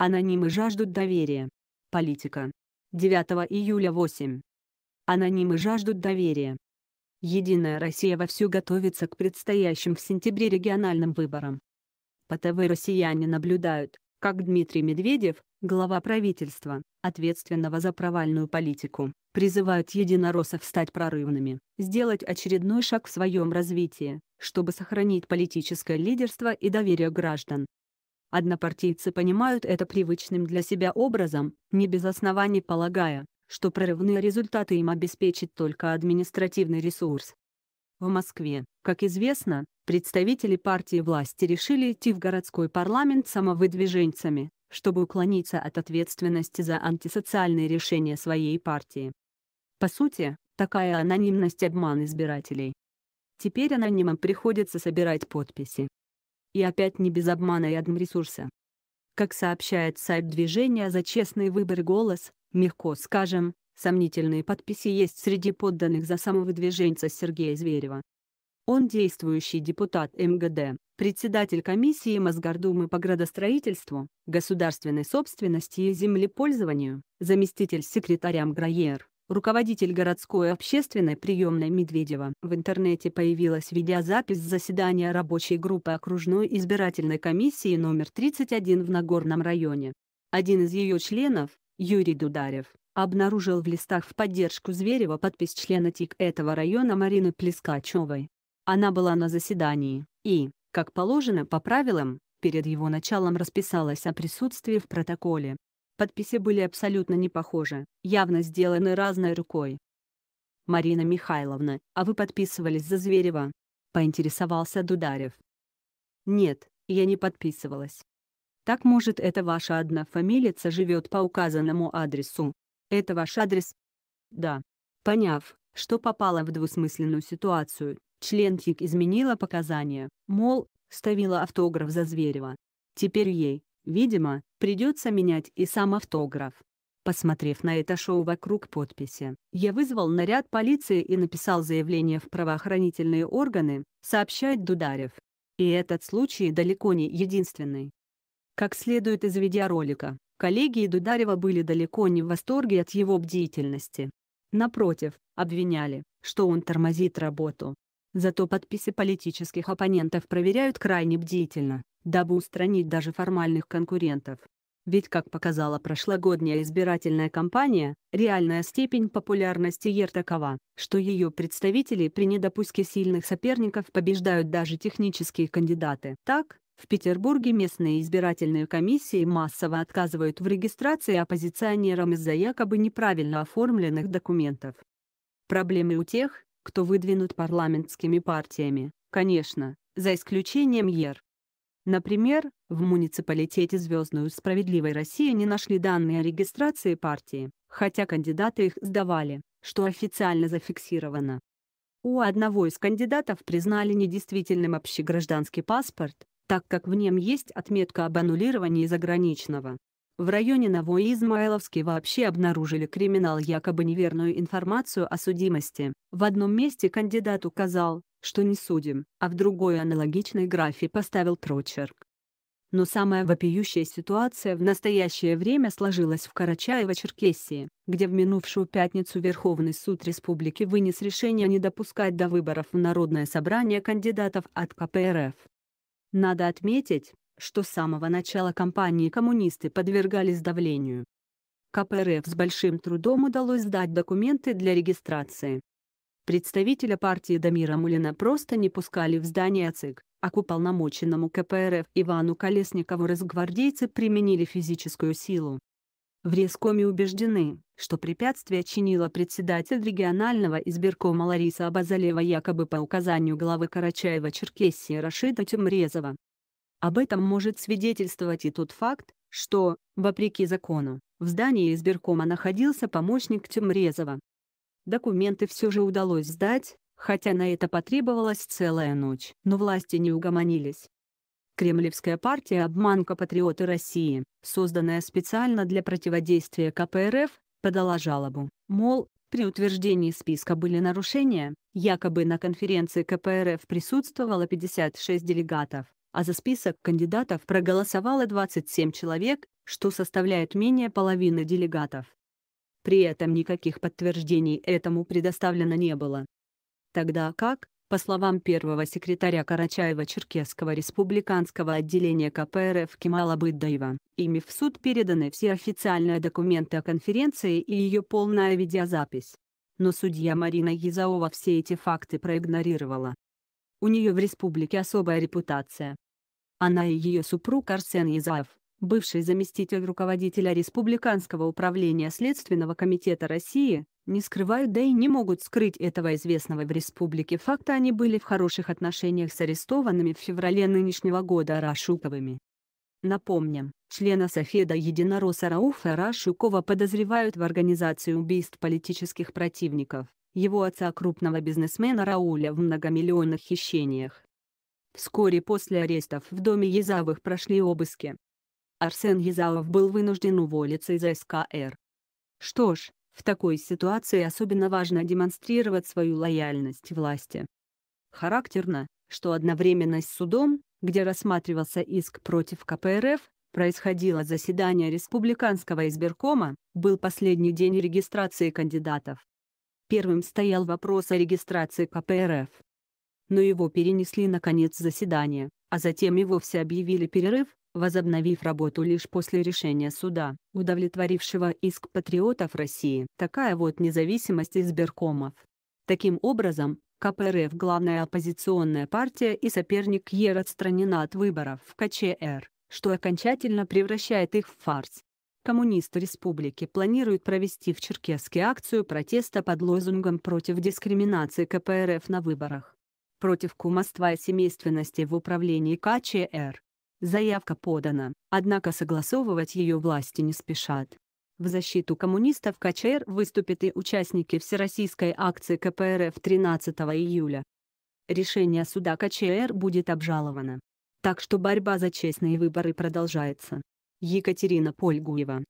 Анонимы жаждут доверия. Политика. 9 июля 8. Анонимы жаждут доверия. Единая Россия вовсю готовится к предстоящим в сентябре региональным выборам. По ТВ россияне наблюдают, как Дмитрий Медведев, глава правительства, ответственного за провальную политику, призывает единороссов стать прорывными, сделать очередной шаг в своем развитии, чтобы сохранить политическое лидерство и доверие граждан. Однопартийцы понимают это привычным для себя образом, не без оснований полагая, что прорывные результаты им обеспечит только административный ресурс. В Москве, как известно, представители партии власти решили идти в городской парламент самовыдвиженцами, чтобы уклониться от ответственности за антисоциальные решения своей партии. По сути, такая анонимность – обман избирателей. Теперь анонимам приходится собирать подписи, и опять не без обмана и адмресурса. Как сообщает сайт движения «За честный выбор голос», мягко скажем, сомнительные подписи есть среди подданных за самовыдвиженца Сергея Зверева. Он действующий депутат МГД, председатель комиссии Мосгордумы по градостроительству, государственной собственности и землепользованию, заместитель секретаря МГРАЕР, руководитель городской общественной приемной Медведева. В интернете появилась видеозапись заседания рабочей группы окружной избирательной комиссии номер 31 в Нагорном районе. Один из ее членов, Юрий Дударев, обнаружил в листах в поддержку Зверева подпись члена ТИК этого района Марины Плескачевой. Она была на заседании и, как положено по правилам, перед его началом расписалась о присутствии в протоколе. Подписи были абсолютно не похожи, явно сделаны разной рукой. «Марина Михайловна, а вы подписывались за Зверева?» — поинтересовался Дударев. «Нет, я не подписывалась. Так может это ваша одна фамилица живет по указанному адресу? Это ваш адрес?» «Да». Поняв, что попала в двусмысленную ситуацию, член ТИК изменила показания, мол, ставила автограф за Зверева. Теперь ей, Видимо, придется менять и сам автограф. Посмотрев на это шоу вокруг подписи, я вызвал наряд полиции и написал заявление в правоохранительные органы, сообщает Дударев. И этот случай далеко не единственный. Как следует из видеоролика, коллеги Дударева были далеко не в восторге от его бдительности. Напротив, обвиняли, что он тормозит работу, Зато подписи политических оппонентов проверяют крайне бдительно, дабы устранить даже формальных конкурентов. Ведь, как показала прошлогодняя избирательная кампания, реальная степень популярности ЕР такова, что ее представители при недопуске сильных соперников побеждают даже технические кандидаты. Так, в Петербурге местные избирательные комиссии массово отказывают в регистрации оппозиционерам из-за якобы неправильно оформленных документов. Проблемы у тех, кто выдвинут парламентскими партиями, конечно, за исключением ЕР. Например, в муниципалитете «Звездную справедливой России» не нашли данные о регистрации партии, хотя кандидаты их сдавали, что официально зафиксировано. У одного из кандидатов признали недействительным общегражданский паспорт, так как в нем есть отметка об аннулировании заграничного. В районе Новоизмайловске вообще обнаружили криминал якобы неверную информацию о судимости. В одном месте кандидат указал, что не судим, а в другой аналогичной графе поставил прочерк. Но самая вопиющая ситуация в настоящее время сложилась в Карачаево-Черкесии, где в минувшую пятницу Верховный суд республики вынес решение не допускать до выборов в Народное собрание кандидатов от КПРФ. Надо отметить, что с самого начала кампании коммунисты подвергались давлению. КПРФ с большим трудом удалось сдать документы для регистрации. Представителя партии Дамира Мулина просто не пускали в здание ЦИК, а к уполномоченному КПРФ Ивану Колесникову разгвардейцы применили физическую силу. В резкоме убеждены, что препятствие чинила председатель регионального избиркома Лариса Абазалева якобы по указанию главы Карачаева-Черкесии Рашида Тюмрезова. Об этом может свидетельствовать и тот факт, что, вопреки закону, в здании избиркома находился помощник Тимрезова. Документы все же удалось сдать, хотя на это потребовалась целая ночь, но власти не угомонились. Кремлевская партия «Обманка патриоты России», созданная специально для противодействия КПРФ, подала жалобу, мол, при утверждении списка были нарушения, якобы на конференции КПРФ присутствовало 56 делегатов, а за список кандидатов проголосовало 27 человек, что составляет менее половины делегатов. При этом никаких подтверждений этому предоставлено не было. Тогда как, по словам первого секретаря Карачаева-Черкесского республиканского отделения КПРФ Кемала Быддаева, ими в суд переданы все официальные документы о конференции и ее полная видеозапись. Но судья Марина Язаова все эти факты проигнорировала. У нее в республике особая репутация, она и ее супруг Арсен Язаев, бывший заместитель руководителя Республиканского управления Следственного комитета России, не скрывают да и не могут скрыть этого известного в республике факта они были в хороших отношениях с арестованными в феврале нынешнего года Рашуковыми. Напомним, члена Софеда Единороса Рауфа Рашукова подозревают в организации убийств политических противников, его отца крупного бизнесмена Рауля в многомиллионных хищениях, Вскоре после арестов в доме Язавых прошли обыски. Арсен Язавов был вынужден уволиться из СКР. Что ж, в такой ситуации особенно важно демонстрировать свою лояльность власти. Характерно, что одновременно с судом, где рассматривался иск против КПРФ, происходило заседание Республиканского избиркома, был последний день регистрации кандидатов. Первым стоял вопрос о регистрации КПРФ но его перенесли на конец заседания, а затем и вовсе объявили перерыв, возобновив работу лишь после решения суда, удовлетворившего иск патриотов России. Такая вот независимость избиркомов. Таким образом, КПРФ – главная оппозиционная партия и соперник ЕР отстранена от выборов в КЧР, что окончательно превращает их в фарс. Коммунисты республики планируют провести в Черкесске акцию протеста под лозунгом против дискриминации КПРФ на выборах против кумовства и семейственности в управлении КЧР. Заявка подана, однако согласовывать ее власти не спешат. В защиту коммунистов КЧР выступят и участники всероссийской акции КПРФ 13 июля. Решение суда КЧР будет обжаловано. Так что борьба за честные выборы продолжается. Екатерина Польгуева